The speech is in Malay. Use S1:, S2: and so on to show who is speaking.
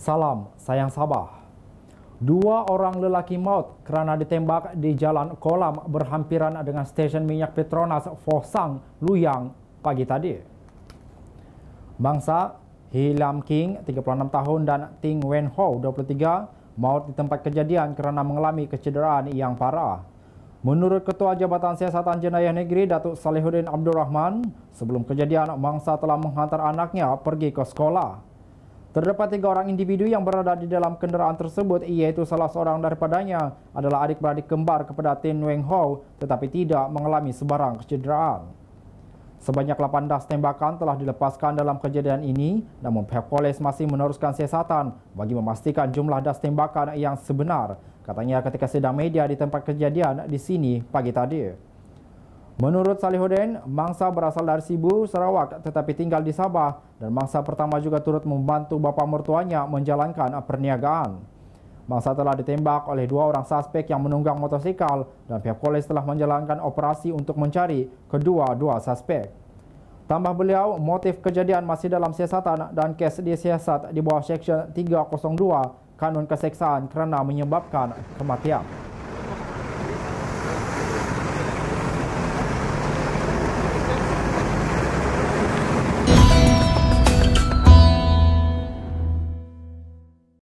S1: Salam, sayang Sabah. Dua orang lelaki maut kerana ditembak di jalan kolam berhampiran dengan stesen minyak Petronas Fosang, Luyang pagi tadi. Bangsa Hilam King, 36 tahun dan Ting Wen Ho, 23, maut di tempat kejadian kerana mengalami kecederaan yang parah. Menurut Ketua Jabatan Siasatan Jenayah Negeri, Datuk Salihuddin Abdul Rahman, sebelum kejadian, mangsa telah menghantar anaknya pergi ke sekolah. Terdapat tiga orang individu yang berada di dalam kenderaan tersebut iaitu salah seorang daripadanya adalah adik-beradik kembar kepada Tin Weng Ho tetapi tidak mengalami sebarang kecederaan. Sebanyak 8 das tembakan telah dilepaskan dalam kejadian ini namun pihak polis masih meneruskan siasatan bagi memastikan jumlah das tembakan yang sebenar katanya ketika sidang media di tempat kejadian di sini pagi tadi. Menurut Salihuddin, mangsa berasal dari Sibu, Sarawak tetapi tinggal di Sabah dan mangsa pertama juga turut membantu bapa mertuanya menjalankan perniagaan. Mangsa telah ditembak oleh dua orang suspek yang menunggang motosikal dan pihak polis telah menjalankan operasi untuk mencari kedua-dua suspek. Tambah beliau, motif kejadian masih dalam siasatan dan kes disiasat di bawah Seksyen 302 Kanun Keseksaan kerana menyebabkan kematian.